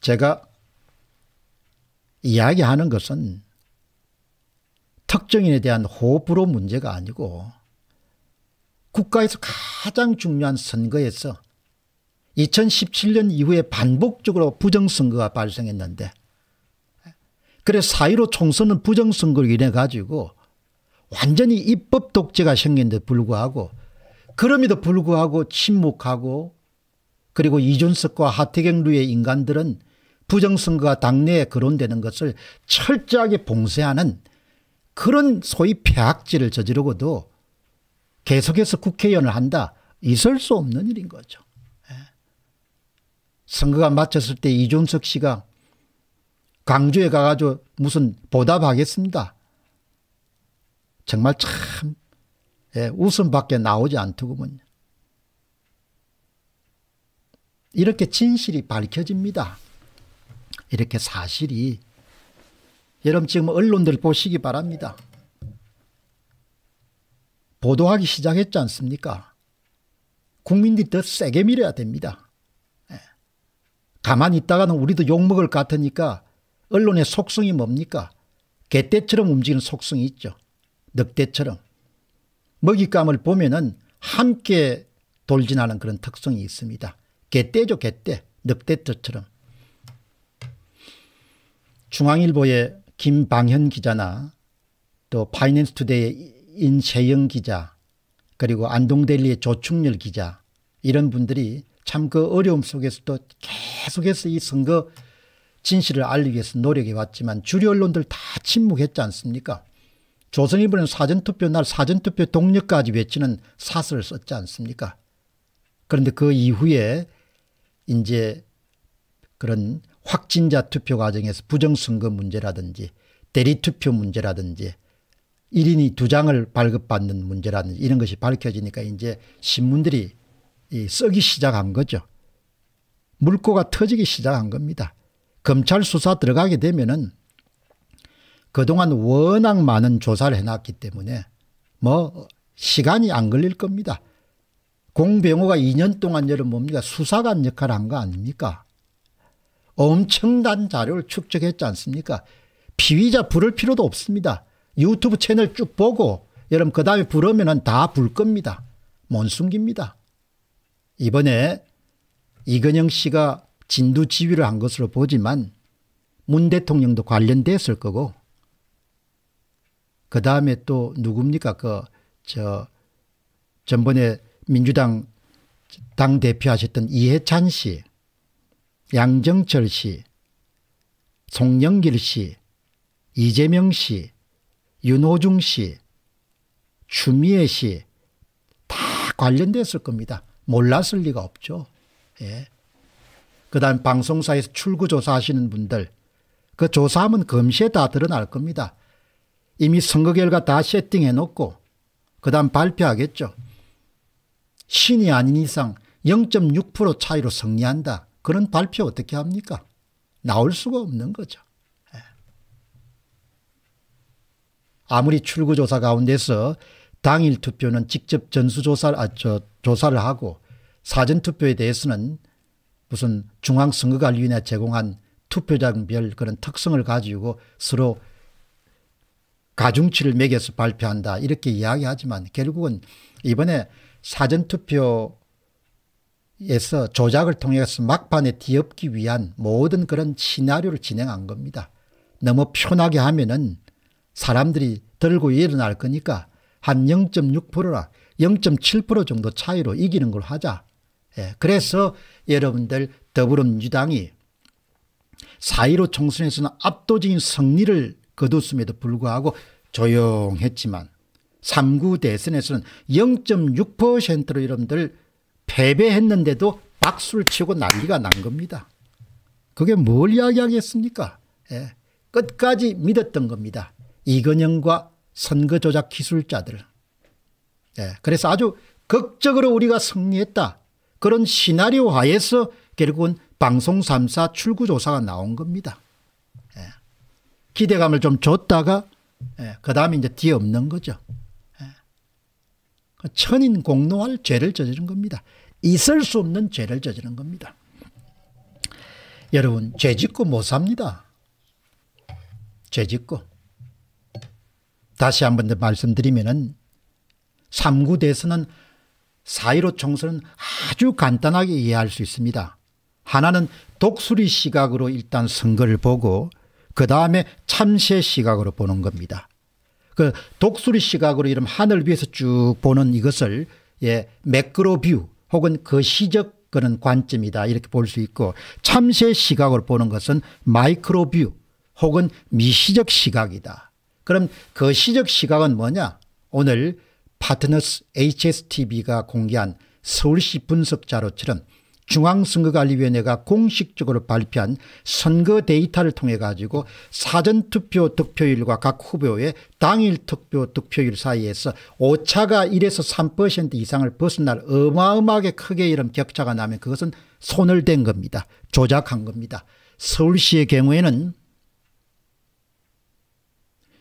제가 이야기하는 것은 특정인에 대한 호불호 문제가 아니고 국가에서 가장 중요한 선거에서 2017년 이후에 반복적으로 부정선거가 발생했는데 그래 사1로 총선은 부정선거로 인해 가지고 완전히 입법 독재가 생긴데 불구하고 그럼에도 불구하고 침묵하고 그리고 이준석과 하태경류의 인간들은 부정선거가 당내에 거론되는 것을 철저하게 봉쇄하는 그런 소위 폐악질을 저지르고도 계속해서 국회의원을 한다. 있을 수 없는 일인 거죠. 예. 선거가 마쳤을 때 이준석 씨가 광주에 가가지고 무슨 보답하겠습니다. 정말 참 예, 웃음밖에 나오지 않더군요. 이렇게 진실이 밝혀집니다. 이렇게 사실이 여러분 지금 언론들 보시기 바랍니다. 보도하기 시작했지 않습니까? 국민들이 더 세게 밀어야 됩니다. 예. 가만히 있다가는 우리도 욕먹을 것 같으니까 언론의 속성이 뭡니까? 개떼처럼 움직이는 속성이 있죠. 늑대처럼. 먹잇감을 보면은 함께 돌진하는 그런 특성이 있습니다. 개떼죠, 개떼. 늑대처럼. 중앙일보의 김방현 기자나 또 파이낸스투데이의 인세영 기자 그리고 안동델리의 조충렬 기자 이런 분들이 참 그 어려움 속에서도 계속해서 이 선거 진실을 알리기 위해서 노력해 왔지만 주류 언론들 다 침묵했지 않습니까? 조선일보는 사전투표 날 사전투표 동력까지 외치는 사설을 썼지 않습니까? 그런데 그 이후에 이제 그런 확진자 투표 과정에서 부정선거 문제라든지 대리투표 문제라든지 1인이 두장을 발급받는 문제라든지 이런 것이 밝혀지니까 이제 신문들이 쓰기 시작한 거죠. 물꼬가 터지기 시작한 겁니다. 검찰 수사 들어가게 되면은 그동안 워낙 많은 조사를 해놨기 때문에 뭐 시간이 안 걸릴 겁니다. 공병호가 2년 동안 여러 뭡니까 수사관 역할을 한 거 아닙니까? 엄청난 자료를 축적했지 않습니까? 피의자 부를 필요도 없습니다. 유튜브 채널 쭉 보고 여러분 그 다음에 부르면 다 불 겁니다. 못 숨깁니다. 이번에 이건영 씨가 진두 지휘를 한 것으로 보지만 문 대통령도 관련됐을 거고 그 다음에 또 누굽니까 그 저 전번에 민주당 당대표 하셨던 이해찬 씨 양정철 씨, 송영길 씨, 이재명 씨, 윤호중 씨, 추미애 씨 다 관련됐을 겁니다. 몰랐을 리가 없죠. 예. 그 다음 방송사에서 출구조사 하시는 분들 그 조사하면 검시에 다 드러날 겁니다. 이미 선거 결과 다 세팅해 놓고 그 다음 발표하겠죠. 신이 아닌 이상 0.6% 차이로 승리한다. 그런 발표 어떻게 합니까? 나올 수가 없는 거죠. 예. 아무리 출구조사 가운데서 당일 투표는 직접 전수조사를, 아, 저, 조사를 하고 사전투표에 대해서는 무슨 중앙선거관리위원회 제공한 투표장별 그런 특성을 가지고 서로 가중치를 매겨서 발표한다 이렇게 이야기하지만 결국은 이번에 사전투표 에서 조작을 통해서 막판에 뒤엎기 위한 모든 그런 시나리오를 진행한 겁니다. 너무 편하게 하면은 사람들이 들고 일어날 거니까 한 0.6%라 0.7% 정도 차이로 이기는 걸 하자. 예, 그래서 여러분들 더불어민주당이 4.15 총선에서는 압도적인 승리를 거뒀음에도 불구하고 조용했지만 3구 대선에서는 0.6%로 여러분들 패배했는데도 박수를 치고 난리가 난 겁니다. 그게 뭘 이야기하겠습니까? 예. 끝까지 믿었던 겁니다. 이건영과 선거 조작 기술자들. 예. 그래서 아주 극적으로 우리가 승리했다. 그런 시나리오 하에서 결국은 방송 3사 출구조사가 나온 겁니다. 예. 기대감을 좀 줬다가 예. 예 그 다음에 이제 뒤에 없는 거죠. 천인 공노할 죄를 저지른 겁니다. 있을 수 없는 죄를 저지른 겁니다. 여러분 죄 짓고 못 삽니다. 죄 짓고 다시 한 번 더 말씀드리면은 3구 대선은 4.15 총선은 아주 간단하게 이해할 수 있습니다. 하나는 독수리 시각으로 일단 선거를 보고 그 다음에 참새 시각으로 보는 겁니다. 그 독수리 시각으로 이런 하늘 위에서 쭉 보는 이것을 예, 매크로 뷰 혹은 그 시적 그런 관점이다 이렇게 볼 수 있고 참새 시각을 보는 것은 마이크로 뷰 혹은 미시적 시각이다. 그럼 그 시적 시각은 뭐냐 오늘 파트너스 HSTV가 공개한 서울시 분석 자료처럼 중앙선거관리위원회가 공식적으로 발표한 선거 데이터를 통해 가지고 사전투표 득표율과 각 후보의 당일 투표 득표율 사이에서 오차가 1에서 3% 이상을 벗어날 어마어마하게 크게 이런 격차가 나면 그것은 손을 댄 겁니다. 조작한 겁니다. 서울시의 경우에는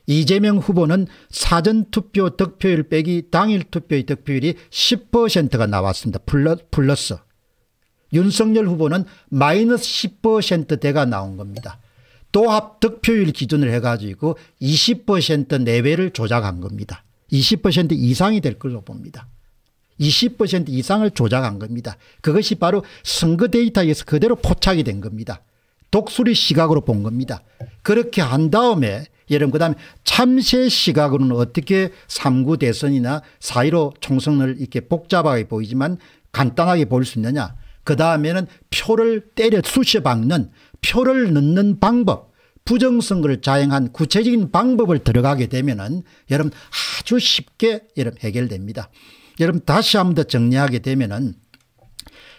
이재명 후보는 사전투표 득표율 빼기 당일 투표의 득표율이 10%가 나왔습니다. 플러스. 윤석열 후보는 마이너스 10%대가 나온 겁니다. 또합 득표율 기준을 해가지고 20% 내외를 조작한 겁니다. 20% 이상이 될 걸로 봅니다. 20% 이상을 조작한 겁니다. 그것이 바로 선거 데이터에서 그대로 포착이 된 겁니다. 독수리 시각으로 본 겁니다. 그렇게 한 다음에 여러분 그다음에 참새 시각으로는 어떻게 3구 대선이나 4.15 총선을 이렇게 복잡하게 보이지만 간단하게 볼 수 있느냐 그 다음에는 표를 때려 수시 박는 표를 넣는 방법 부정선거를 자행한 구체적인 방법을 들어가게 되면 은 여러분 아주 쉽게 여러분 해결됩니다. 여러분 다시 한 번 더 정리하게 되면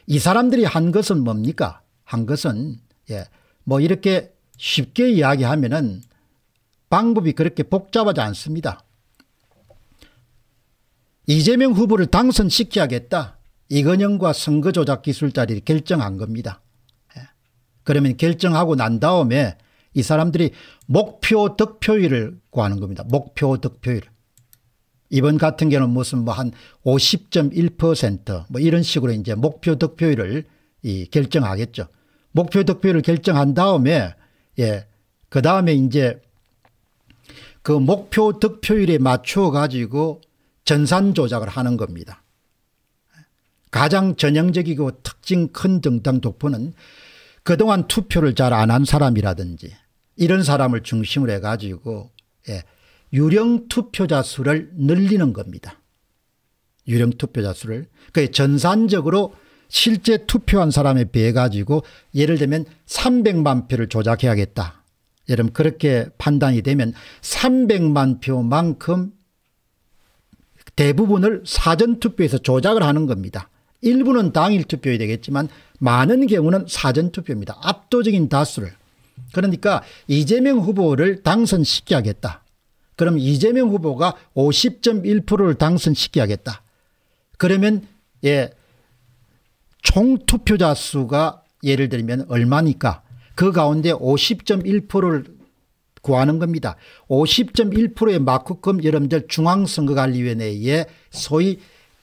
은이 사람들이 한 것은 뭡니까? 한 것은 예, 뭐 이렇게 쉽게 이야기하면 은 방법이 그렇게 복잡하지 않습니다. 이재명 후보를 당선시켜야겠다. 이건영과 선거 조작 기술자리를 결정한 겁니다. 예. 그러면 결정하고 난 다음에 이 사람들이 목표 득표율을 구하는 겁니다. 목표 득표율. 이번 같은 경우는 무슨 뭐 한 50.1%뭐 이런 식으로 이제 목표 득표율을 이 결정하겠죠. 목표 득표율을 결정한 다음에 예. 그 다음에 이제 그 목표 득표율에 맞춰 가지고 전산 조작을 하는 겁니다. 가장 전형적이고 특징 큰 정당 독보는 그동안 투표를 잘 안 한 사람이라든지 이런 사람을 중심으로 해가지고 예, 유령 투표자 수를 늘리는 겁니다. 유령 투표자 수를. 그 전산적으로 실제 투표한 사람에 비해 가지고 예를 들면 300만 표를 조작해야겠다. 여러분 그렇게 판단이 되면 300만 표만큼 대부분을 사전투표에서 조작을 하는 겁니다. 일부는 당일 투표이 되겠지만 많은 경우는 사전투표입니다. 압도적인 다수를. 그러니까 이재명 후보를 당선시켜야겠다. 그럼 이재명 후보가 50.1%를 당선시켜야겠다. 그러면 예, 총투표자 수가 예를 들면 얼마니까 그 가운데 50.1%를 구하는 겁니다. 50.1%의 마크금 여러분들 중앙선거관리위원회에 소위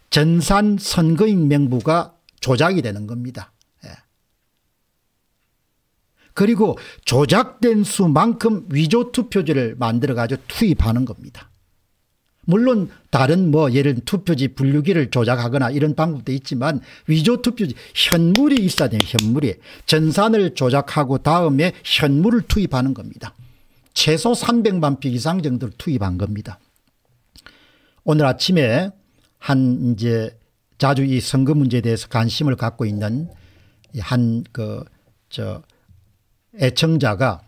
전산 선거인 명부가 조작이 되는 겁니다. 예. 그리고 조작된 수만큼 위조 투표지를 만들어 가지고 투입하는 겁니다. 물론 다른 뭐 예를 들면 투표지 분류기를 조작하거나 이런 방법도 있지만 위조 투표지 현물이 있어야 돼요. 현물이. 전산을 조작하고 다음에 현물을 투입하는 겁니다. 최소 300만 표 이상 정도를 투입한 겁니다. 오늘 아침에 한 이제 자주 이 선거 문제에 대해서 관심을 갖고 있는 한그 저 애청자가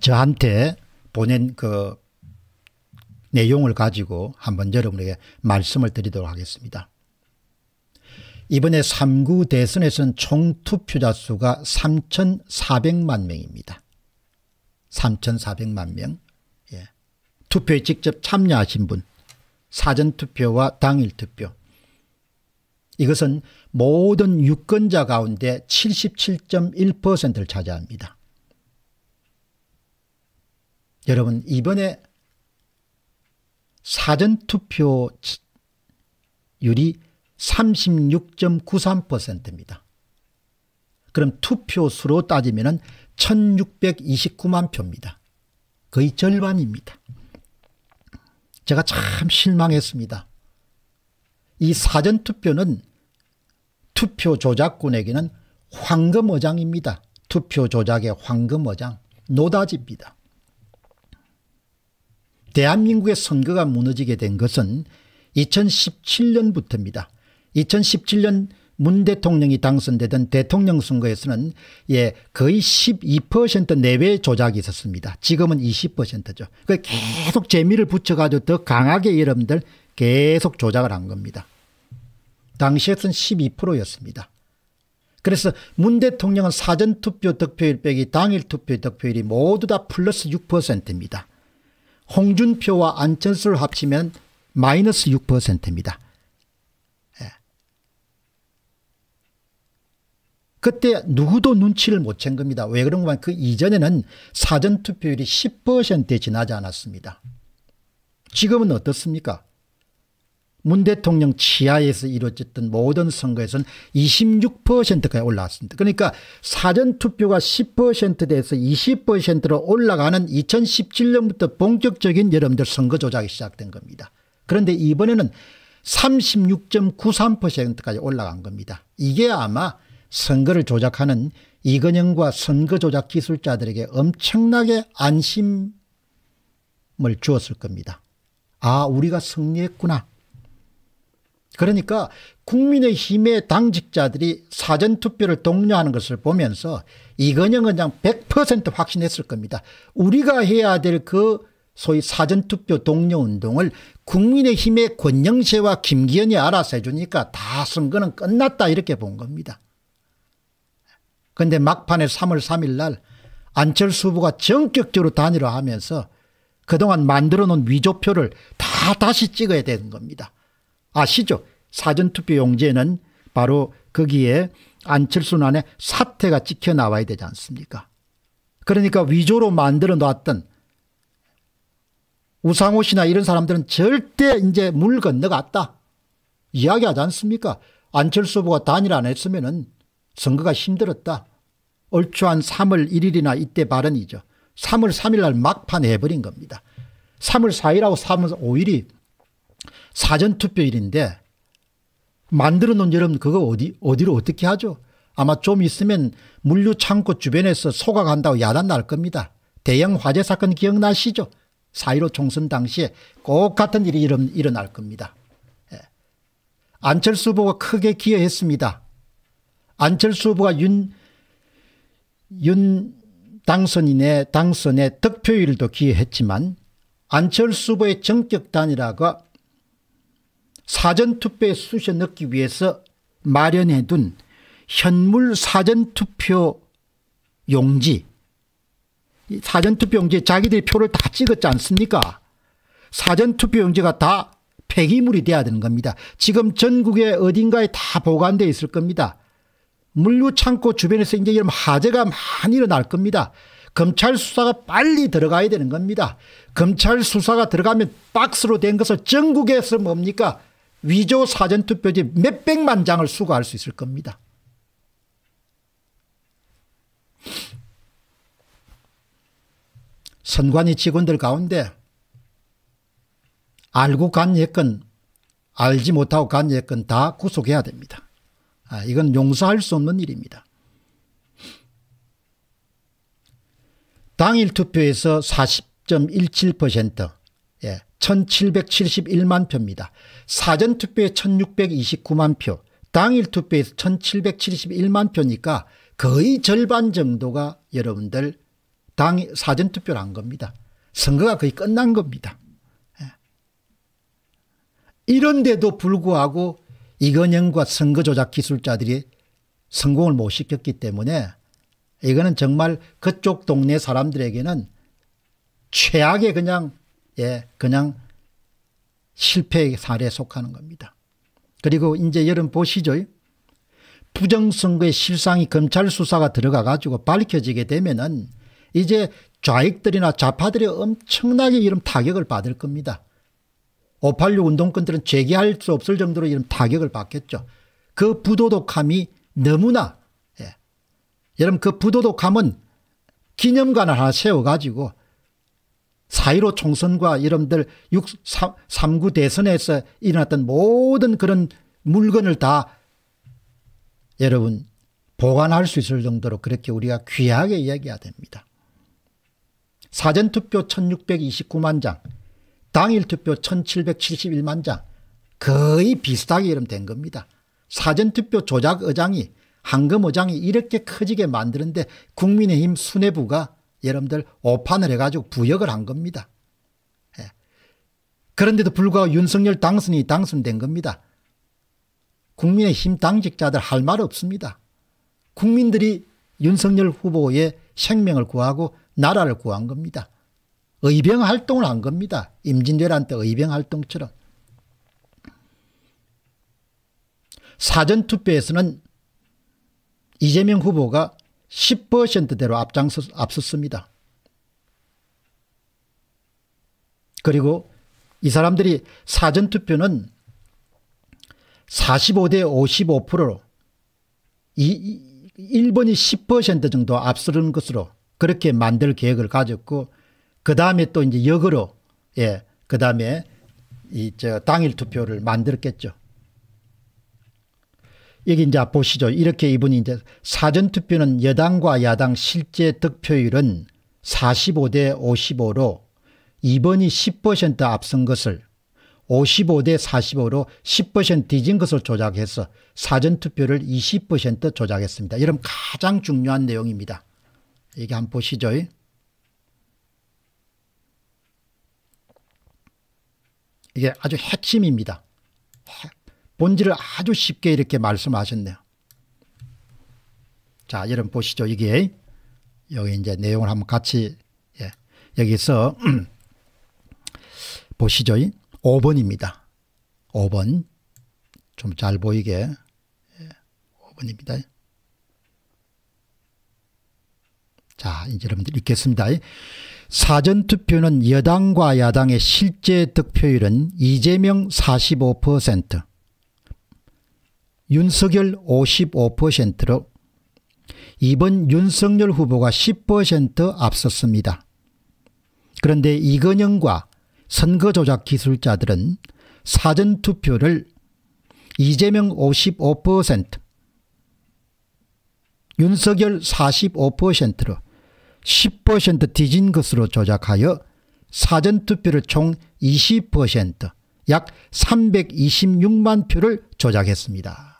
저한테 보낸 그 내용을 가지고 한번 여러분에게 말씀을 드리도록 하겠습니다. 이번에 3구 대선에서는 총 투표자 수가 3,400만 명입니다. 3,400만 명. 투표에 직접 참여하신 분 사전투표와 당일투표 이것은 모든 유권자 가운데 77.1%를 차지합니다. 여러분 이번에 사전투표율이 36.93%입니다. 그럼 투표수로 따지면 1629만 표입니다. 거의 절반입니다. 제가 참 실망했습니다. 이 사전투표는 투표 조작꾼에게는 황금어장입니다. 투표 조작의 황금어장, 노다지입니다. 대한민국의 선거가 무너지게 된 것은 2017년부터입니다. 2017년 문 대통령이 당선되던 대통령 선거에서는 예, 거의 12% 내외 조작이 있었습니다. 지금은 20%죠. 그 계속 재미를 붙여가지고 더 강하게 여러분들 계속 조작을 한 겁니다. 당시에선 12%였습니다. 그래서 문 대통령은 사전투표 득표율 빼기 당일 투표 득표율이 모두 다 플러스 6%입니다. 홍준표와 안철수를 합치면 마이너스 6%입니다. 그때 누구도 눈치를 못 챈 겁니다. 왜 그런가면 하그 이전에는 사전투표율이 10%에 지나지 않았습니다. 지금은 어떻습니까? 문 대통령 치하에서 이루어졌던 모든 선거에서는 26%까지 올라왔습니다. 그러니까 사전투표가 10%돼서 20%로 올라가는 2017년부터 본격적인 여러분들 선거 조작이 시작된 겁니다. 그런데 이번에는 36.93%까지 올라간 겁니다. 이게 아마 선거를 조작하는 이건영과 선거 조작 기술자들에게 엄청나게 안심을 주었을 겁니다. 아 우리가 승리했구나. 그러니까 국민의힘의 당직자들이 사전투표를 독려하는 것을 보면서 이건영 원장 100% 확신했을 겁니다. 우리가 해야 될 그 소위 사전투표 독려운동을 국민의힘의 권영세와 김기현이 알아서 해주니까 다 선거는 끝났다 이렇게 본 겁니다. 근데 막판에 3월 3일 날 안철수 후보가 전격적으로 단일화하면서 그동안 만들어 놓은 위조표를 다 다시 찍어야 되는 겁니다. 아시죠? 사전투표 용지에는 바로 거기에 안철수 안에 사태가 찍혀 나와야 되지 않습니까? 그러니까 위조로 만들어 놨던 우상호 씨나 이런 사람들은 절대 이제 물 건너갔다. 이야기하지 않습니까? 안철수 후보가 단일 안 했으면 은 선거가 힘들었다. 얼추 한 3월 1일이나 이때 발언이죠. 3월 3일 날 막판 에 해버린 겁니다. 3월 4일하고 3월 5일이 사전투표일인데 만들어 놓은 여러분 그거 어디, 어디로 어떻게 하죠? 아마 좀 있으면 물류창고 주변에서 소각한다고 야단 날 겁니다. 대형 화재 사건 기억나시죠? 4.15 총선 당시에 꼭 같은 일이 일어날, 일어날 겁니다. 예. 안철수 후보가 크게 기여했습니다. 안철수 후보가 윤, 윤 당선인의 당선에 득표율도 기여했지만 안철수 후보의 정격 단일화가 사전투표에 쑤셔 넣기 위해서 마련해둔 현물 사전투표 용지 사전투표 용지에 자기들이 표를 다 찍었지 않습니까 사전투표 용지가 다 폐기물이 돼야 되는 겁니다 지금 전국에 어딘가에 다 보관되어 있을 겁니다 물류창고 주변에서 이제 이런 화재가 많이 일어날 겁니다. 검찰 수사가 빨리 들어가야 되는 겁니다. 검찰 수사가 들어가면 박스로 된 것을 전국에서 뭡니까 위조 사전투표지 몇백만 장을 수거할 수 있을 겁니다. 선관위 직원들 가운데 알고 간 예건 알지 못하고 간 예건 다 구속해야 됩니다. 아, 이건 용서할 수 없는 일입니다. 당일 투표에서 40.17% 예, 1771만 표입니다. 사전 투표에 1629만 표, 당일 투표에서 1771만 표니까 거의 절반 정도가 여러분들 당 사전 투표를 한 겁니다. 선거가 거의 끝난 겁니다. 예. 이런데도 불구하고 이건영과 선거조작 기술자들이 성공을 못 시켰기 때문에 이거는 정말 그쪽 동네 사람들에게는 최악의 그냥 예 그냥 실패의 사례에 속하는 겁니다. 그리고 이제 여름 보시죠. 부정선거의 실상이 검찰 수사가 들어가 가지고 밝혀지게 되면은 이제 좌익들이나 좌파들이 엄청나게 이런 타격을 받을 겁니다. 586 운동권들은 재개할수 없을 정도로 이런 타격을 받겠죠. 그 부도덕함이 너무나 예. 여러분 그 부도덕함은 기념관을 하나 세워가지고 4.15 총선과 여러분들 6, 3, 3구 대선에서 일어났던 모든 그런 물건을 다 여러분 보관할 수 있을 정도로 그렇게 우리가 귀하게 이야기해야 됩니다. 사전투표 1629만 장 당일 투표 1771만 장 거의 비슷하게 이름 된 겁니다. 사전투표 조작 의장이 한금 의장이 이렇게 커지게 만드는데 국민의힘 수뇌부가 여러분들 오판을 해가지고 부역을 한 겁니다. 예. 그런데도 불구하고 윤석열 당선이 당선된 겁니다. 국민의힘 당직자들 할 말 없습니다. 국민들이 윤석열 후보의 생명을 구하고 나라를 구한 겁니다. 의병 활동을 한 겁니다. 임진왜란 때 의병 활동처럼. 사전투표에서는 이재명 후보가 10%대로 앞장서, 앞섰습니다. 그리고 이 사람들이 사전투표는 45대 55%로 이, 일본이 10% 정도 앞서는 것으로 그렇게 만들 계획을 가졌고 그 다음에 또 이제 역으로 예, 그 다음에 이 저 당일 투표를 만들었겠죠. 여기 이제 보시죠. 이렇게 이분이 이제 사전 투표는 여당과 야당 실제 득표율은 45대 55로 2번이 10% 앞선 것을 55대 45로 10% 뒤진 것을 조작해서 사전투표를 20% 조작했습니다. 여러분 가장 중요한 내용입니다. 이게 한번 보시죠. 이게 아주 핵심입니다. 본질을 아주 쉽게 이렇게 말씀하셨네요. 자, 여러분 보시죠. 이게 여기 이제 내용을 한번 같이 예, 여기서 보시죠. 5번입니다. 5번 좀 잘 보이게 예, 5번입니다. 자, 이제 여러분들 읽겠습니다. 사전투표는 여당과 야당의 실제 득표율은 이재명 45%, 윤석열 55%로 이번 윤석열 후보가 10% 앞섰습니다. 그런데 이건영과 선거조작 기술자들은 사전투표를 이재명 55%, 윤석열 45%로 10% 뒤진 것으로 조작하여 사전투표를 총 20%약 326만 표를 조작했습니다.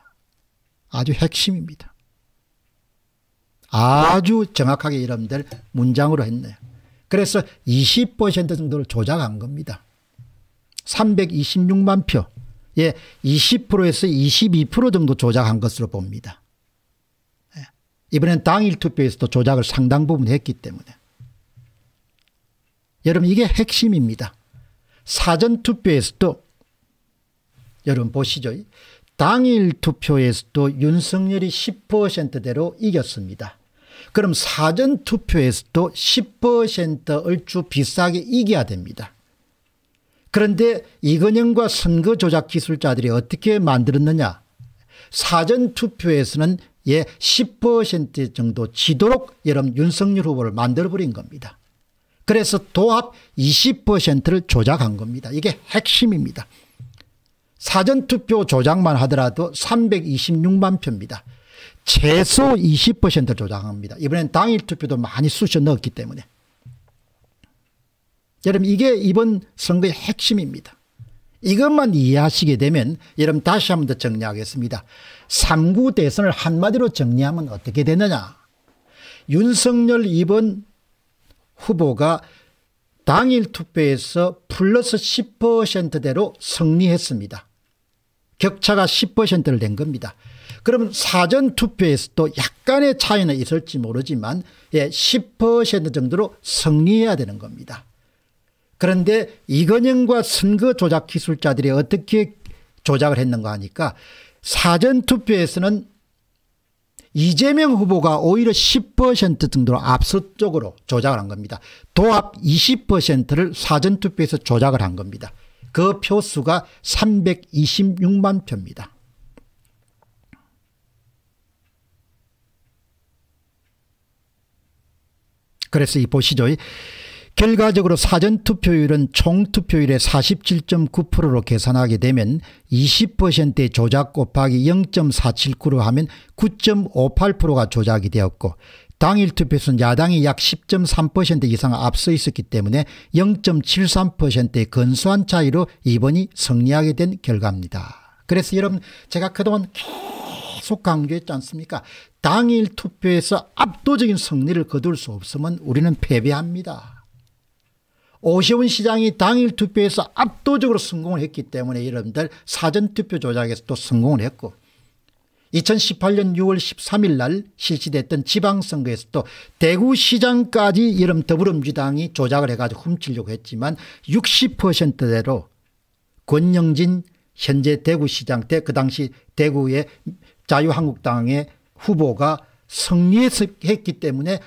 아주 핵심입니다. 아주 정확하게 여러분들 문장으로 했네요. 그래서 20% 정도를 조작한 겁니다. 326만 표. 예, 20%에서 22% 정도 조작한 것으로 봅니다. 이번엔 당일 투표에서도 조작을 상당 부분 했기 때문에 여러분 이게 핵심입니다. 사전 투표에서도 여러분 보시죠. 당일 투표에서도 윤석열이 10%대로 이겼습니다. 그럼 사전 투표에서도 10% 얼추 비싸게 이겨야 됩니다. 그런데 이건영과 선거 조작 기술자들이 어떻게 만들었느냐. 사전 투표에서는 예, 10% 정도 지도록 여러분 윤석열 후보를 만들어버린 겁니다. 그래서 도합 20%를 조작한 겁니다. 이게 핵심입니다. 사전투표 조작만 하더라도 326만 표입니다. 최소 20% 조작합니다. 이번엔 당일 투표도 많이 쑤셔 넣었기 때문에. 여러분 이게 이번 선거의 핵심입니다. 이것만 이해하시게 되면 여러분 다시 한 번 더 정리하겠습니다. 3구 대선을 한마디로 정리하면 어떻게 되느냐. 윤석열 2번 후보가 당일 투표에서 플러스 10%대로 승리했습니다. 격차가 10%를 낸 겁니다. 그러 사전 투표에서도 약간의 차이는 있을지 모르지만 예, 10% 정도로 승리해야 되는 겁니다. 그런데 이건영과 선거 조작 기술자들이 어떻게 조작을 했는가 하니까 사전투표에서는 이재명 후보가 오히려 10% 정도로 압수적으로 조작을 한 겁니다. 도합 20%를 사전투표에서 조작을 한 겁니다. 그 표수가 326만 표입니다. 그래서 이 보시죠. 결과적으로 사전투표율은 총투표율의 47.9%로 계산하게 되면 20%의 조작 곱하기 0.479로 하면 9.58%가 조작이 되었고 당일 투표수는 야당이 약 10.3% 이상 앞서 있었기 때문에 0.73%의 근소한 차이로 이번이 승리하게 된 결과입니다. 그래서 여러분 제가 그동안 계속 강조했지 않습니까? 당일 투표에서 압도적인 승리를 거둘 수 없으면 우리는 패배합니다. 오세훈 시장이 당일 투표에서 압도적으로 성공을 했기 때문에 여러분들 사전투표 조작에서 도 성공을 했고 2018년 6월 13일 날 실시됐던 지방선거에서 도 대구시장까지 이름 더불어민주당이 조작을 해가지고 훔치려고 했지만 60%대로 권영진 현재 대구시장 때 그 당시 대구의 자유한국당의 후보가 승리했기 때문에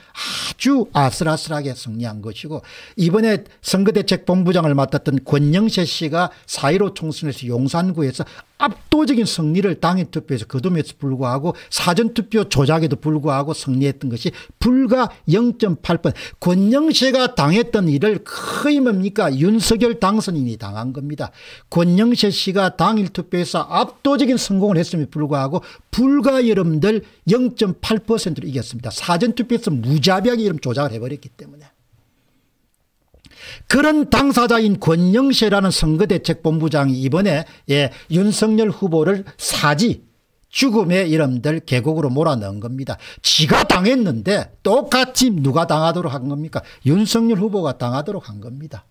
아주 아슬아슬하게 승리한 것이고 이번에 선거대책본부장을 맡았던 권영세 씨가 4.15 총선에서 용산구에서 압도적인 승리를 당일 투표에서 거둠에도 불구하고 사전투표 조작에도 불구하고 승리했던 것이 불과 0.8번 권영세가 당했던 일을 거의 뭡니까 윤석열 당선인이 당한 겁니다. 권영세 씨가 당일 투표에서 압도적인 성공을 했음에 도 불구하고 불과 여러분들 0.8%로 이겼습니다. 사전투표에서 무자비하게 이름 조작을 해버렸기 때문에. 그런 당사자인 권영세라는 선거대책본부장이 이번에 예, 윤석열 후보를 사지 죽음의 이름들 계곡으로 몰아넣은 겁니다. 지가 당했는데 똑같이 누가 당하도록 한 겁니까? 윤석열 후보가 당하도록 한 겁니다.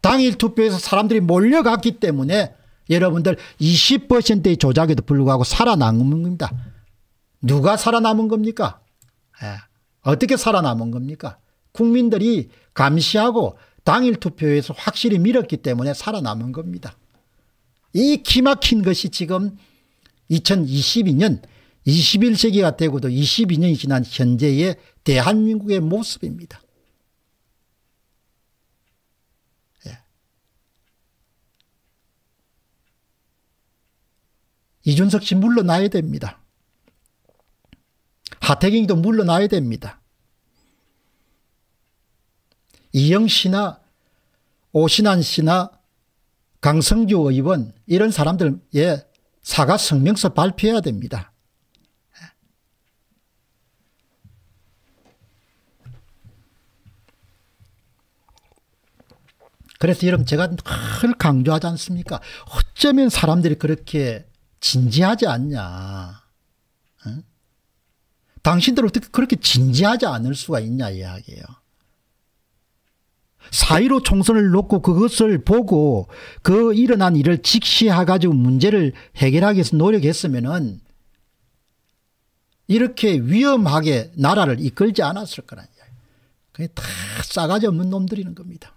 당일 투표에서 사람들이 몰려갔기 때문에 여러분들 20%의 조작에도 불구하고 살아남은 겁니다. 누가 살아남은 겁니까? 예. 어떻게 살아남은 겁니까? 국민들이 감시하고 당일 투표에서 확실히 밀었기 때문에 살아남은 겁니다. 이 기막힌 것이 지금 2022년 21세기가 되고도 22년이 지난 현재의 대한민국의 모습입니다. 예. 이준석 씨 물러나야 됩니다. 하태경도 물러나야 됩니다. 이영 씨나 오신환 씨나 강성규 의원 이런 사람들의 사과 성명서 발표해야 됩니다. 그래서 여러분 제가 늘 강조하지 않습니까? 어쩌면 사람들이 그렇게 진지하지 않냐. 응? 당신들 어떻게 그렇게 진지하지 않을 수가 있냐 이야기예요. 사1로 총선을 놓고 그것을 보고 그 일어난 일을 직시해가지고 문제를 해결하기 위해서 노력했으면은 이렇게 위험하게 나라를 이끌지 않았을 거란 이야. 그게 다 싸가지 없는 놈들이는 겁니다.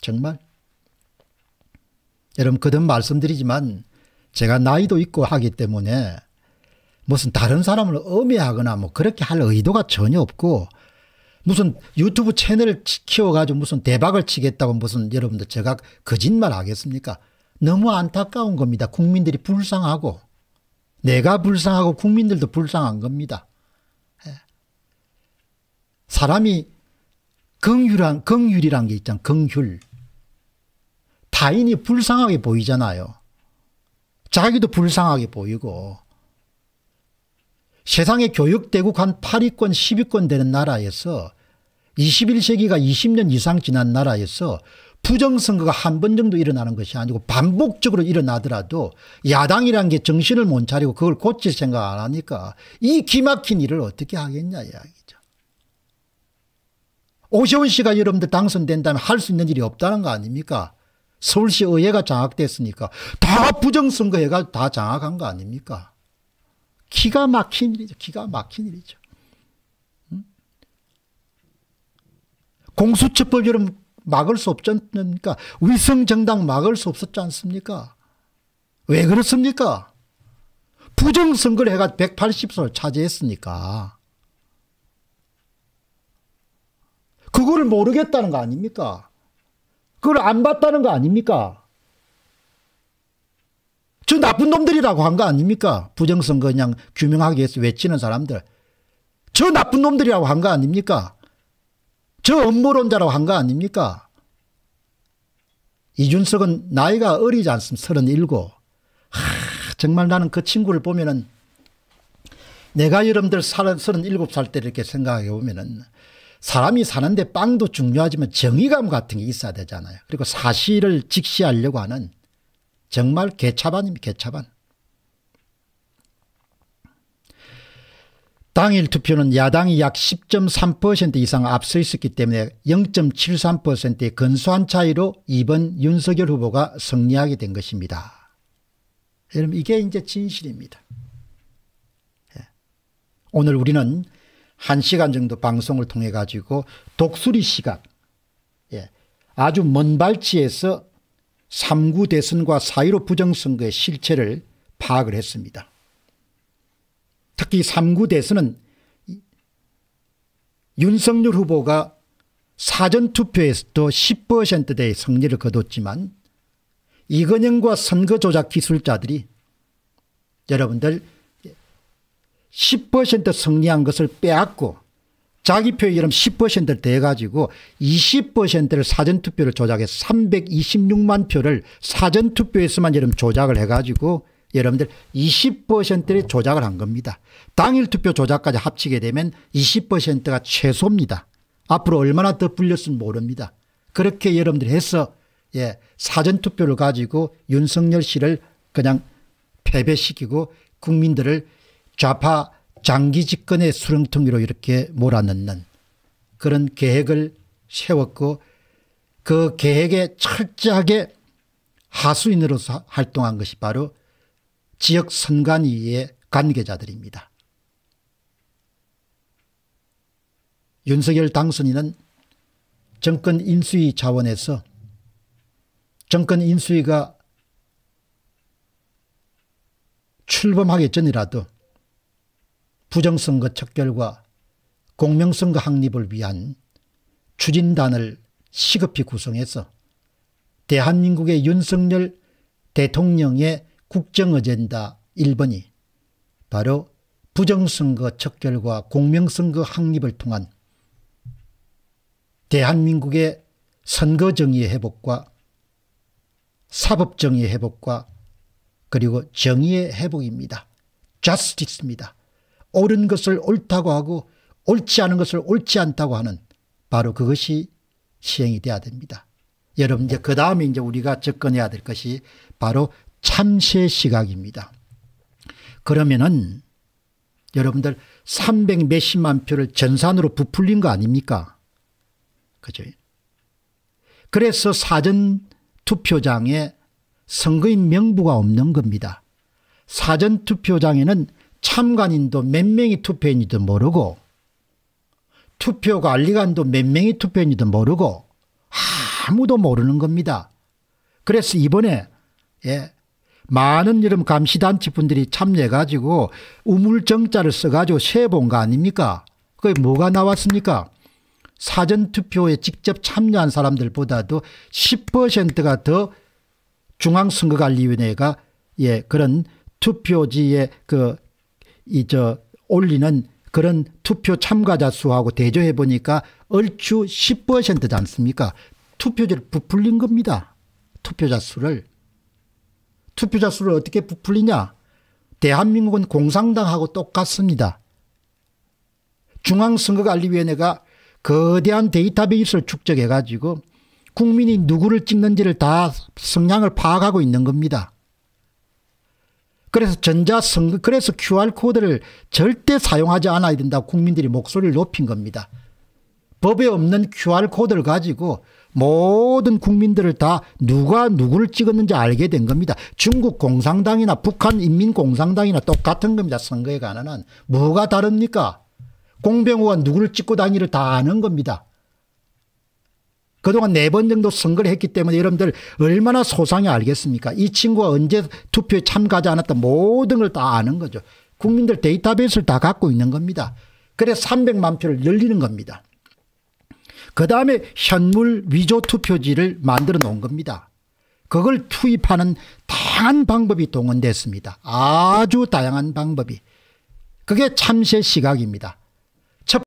정말. 여러분 그듭 말씀드리지만 제가 나이도 있고 하기 때문에 무슨 다른 사람을 엄해하거나 뭐 그렇게 할 의도가 전혀 없고 무슨 유튜브 채널을 키워가지고 무슨 대박을 치겠다고 무슨 여러분들 제가 거짓말 하겠습니까? 너무 안타까운 겁니다. 국민들이 불쌍하고 내가 불쌍하고 국민들도 불쌍한 겁니다. 예. 사람이 긍휼한 긍휼이란 게 있잖아. 긍휼. 타인이 불쌍하게 보이잖아요. 자기도 불쌍하게 보이고 세상에 교육대국 한 8위권 10위권 되는 나라에서 21세기가 20년 이상 지난 나라에서 부정선거가 한 번 정도 일어나는 것이 아니고 반복적으로 일어나더라도 야당이란 게 정신을 못 차리고 그걸 고칠 생각 안 하니까 이 기막힌 일을 어떻게 하겠냐 이야기죠. 오세훈 씨가 여러분들 당선된다면 할 수 있는 일이 없다는 거 아닙니까? 서울시 의회가 장악됐으니까 다부정선거해가다 장악한 거 아닙니까? 기가 막힌 일이죠. 기가 막힌 일이죠. 공수처법처럼 막을 수 없지 않습니까? 위성정당 막을 수 없었지 않습니까? 왜 그렇습니까? 부정선거를 해가 180석을 차지했으니까. 그거를 모르겠다는 거 아닙니까? 그걸 안 봤다는 거 아닙니까? 저 나쁜 놈들이라고 한 거 아닙니까? 부정선거 그냥 규명하기 위해서 외치는 사람들. 저 나쁜 놈들이라고 한 거 아닙니까? 저 업무론자라고 한 거 아닙니까? 이준석은 나이가 어리지 않습니까? 37. 하, 정말 나는 그 친구를 보면은 내가 여러분들 37살 때 이렇게 생각해 보면은 사람이 사는데 빵도 중요하지만 정의감 같은 게 있어야 되잖아요. 그리고 사실을 직시하려고 하는 정말 개차반입니다. 개차반. 당일 투표는 야당이 약 10.3% 이상 앞서 있었기 때문에 0.73%의 근소한 차이로 이번 윤석열 후보가 승리하게 된 것입니다. 여러분 이게 이제 진실입니다. 예. 오늘 우리는 1시간 정도 방송을 통해 가지고 독수리 시각 예, 아주 먼 발치에서 3구 대선과 4 1로 부정선거의 실체를 파악을 했습니다. 특히 3구 대선은 윤석열 후보가 사전투표에서도 10%대의 승리를 거뒀지만 이건영과 선거조작 기술자들이 여러분들 10% 승리한 것을 빼앗고 자기 표의 이름 10%를 대가지고 20%를 사전투표를 조작해서 326만 표를 사전투표에서만 여러분 조작을 해가지고 여러분들 20%를 조작을 한 겁니다. 당일 투표 조작까지 합치게 되면 20%가 최소입니다. 앞으로 얼마나 더 불렸으면 모릅니다. 그렇게 여러분들 해서 예, 사전투표를 가지고 윤석열 씨를 그냥 패배시키고 국민들을 좌파 장기 집권의 수렁통이로 이렇게 몰아넣는 그런 계획을 세웠고 그 계획에 철저하게 하수인으로서 활동한 것이 바로 지역 선관위의 관계자들입니다. 윤석열 당선인은 정권 인수위 자원에서 정권 인수위가 출범하기 전이라도 부정선거 척결과 공명선거 확립을 위한 추진단을 시급히 구성해서 대한민국의 윤석열 대통령의 국정 어젠다 1번이 바로 부정선거 척결과 공명선거 확립을 통한 대한민국의 선거정의 회복과 사법정의 회복과 그리고 정의의 회복입니다. j u s t 입니다 옳은 것을 옳다고 하고 옳지 않은 것을 옳지 않다고 하는 바로 그것이 시행이 돼야 됩니다. 여러분 이제 그 다음에 이제 우리가 접근해야 될 것이 바로 참새 시각입니다. 그러면은 여러분들 300 몇십만 표를 전산으로 부풀린 거 아닙니까? 그죠? 그래서 사전 투표장에 선거인 명부가 없는 겁니다. 사전 투표장에는 참관인도 몇 명이 투표인지도 모르고 투표 관리관도 몇 명이 투표인지도 모르고 아무도 모르는 겁니다. 그래서 이번에 예, 많은 이런 감시단체 분들이 참여해가지고 우물정자를 써가지고 세 본 거 아닙니까? 그게 뭐가 나왔습니까? 사전투표에 직접 참여한 사람들보다도 10%가 더 중앙선거관리위원회가 예, 그런 투표지의 그 이저 올리는 그런 투표 참가자 수하고 대조해 보니까 얼추 10%지 않습니까? 투표지를 부풀린 겁니다. 투표자 수를. 투표자 수를 어떻게 부풀리냐? 대한민국은 공상당하고 똑같습니다. 중앙선거관리위원회가 거대한 데이터베이스를 축적해 가지고 국민이 누구를 찍는지를 다 성향을 파악하고 있는 겁니다. 그래서 전자선거 그래서 QR코드를 절대 사용하지 않아야 된다 국민들이 목소리를 높인 겁니다. 법에 없는 QR코드를 가지고 모든 국민들을 다 누가 누구를 찍었는지 알게 된 겁니다. 중국 공산당이나 북한 인민공산당이나 똑같은 겁니다. 선거에 관한 한. 뭐가 다릅니까? 공병호가 누구를 찍고 다니를 다 아는 겁니다. 그동안 네 번 정도 선거를 했기 때문에 여러분들 얼마나 소상히 알겠습니까? 이 친구가 언제 투표에 참가하지 않았다 모든 걸 다 아는 거죠. 국민들 데이터베이스를 다 갖고 있는 겁니다. 그래 300만 표를 열리는 겁니다. 그 다음에 현물 위조 투표지를 만들어 놓은 겁니다. 그걸 투입하는 다양한 방법이 동원됐습니다. 아주 다양한 방법이. 그게 참새 시각입니다.